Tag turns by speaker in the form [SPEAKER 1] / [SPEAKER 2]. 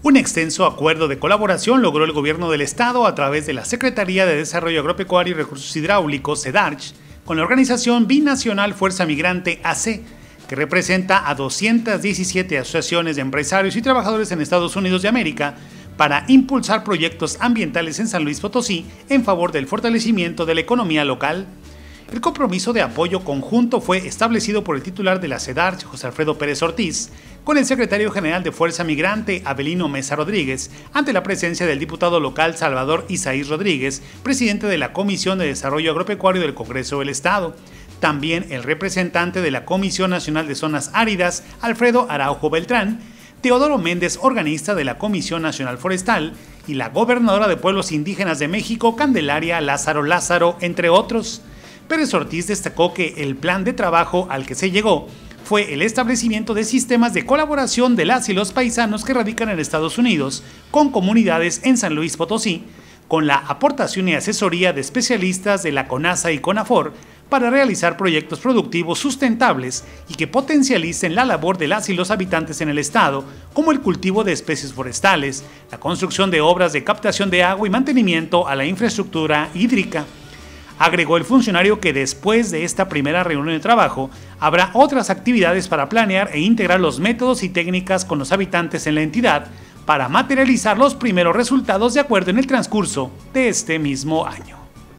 [SPEAKER 1] Un extenso acuerdo de colaboración logró el gobierno del estado a través de la Secretaría de Desarrollo Agropecuario y Recursos Hidráulicos, SEDARCH, con la organización binacional Fuerza Migrante AC, que representa a 217 asociaciones de empresarios y trabajadores en Estados Unidos de América para impulsar proyectos ambientales en San Luis Potosí en favor del fortalecimiento de la economía local el compromiso de apoyo conjunto fue establecido por el titular de la CEDAR, José Alfredo Pérez Ortiz, con el secretario general de Fuerza Migrante, Abelino Mesa Rodríguez, ante la presencia del diputado local Salvador Isaís Rodríguez, presidente de la Comisión de Desarrollo Agropecuario del Congreso del Estado. También el representante de la Comisión Nacional de Zonas Áridas, Alfredo Araujo Beltrán, Teodoro Méndez, organista de la Comisión Nacional Forestal, y la gobernadora de Pueblos Indígenas de México, Candelaria Lázaro Lázaro, entre otros. Pérez Ortiz destacó que el plan de trabajo al que se llegó fue el establecimiento de sistemas de colaboración de las y los paisanos que radican en Estados Unidos con comunidades en San Luis Potosí, con la aportación y asesoría de especialistas de la CONASA y CONAFOR para realizar proyectos productivos sustentables y que potencialicen la labor de las y los habitantes en el estado, como el cultivo de especies forestales, la construcción de obras de captación de agua y mantenimiento a la infraestructura hídrica. Agregó el funcionario que después de esta primera reunión de trabajo habrá otras actividades para planear e integrar los métodos y técnicas con los habitantes en la entidad para materializar los primeros resultados de acuerdo en el transcurso de este mismo año.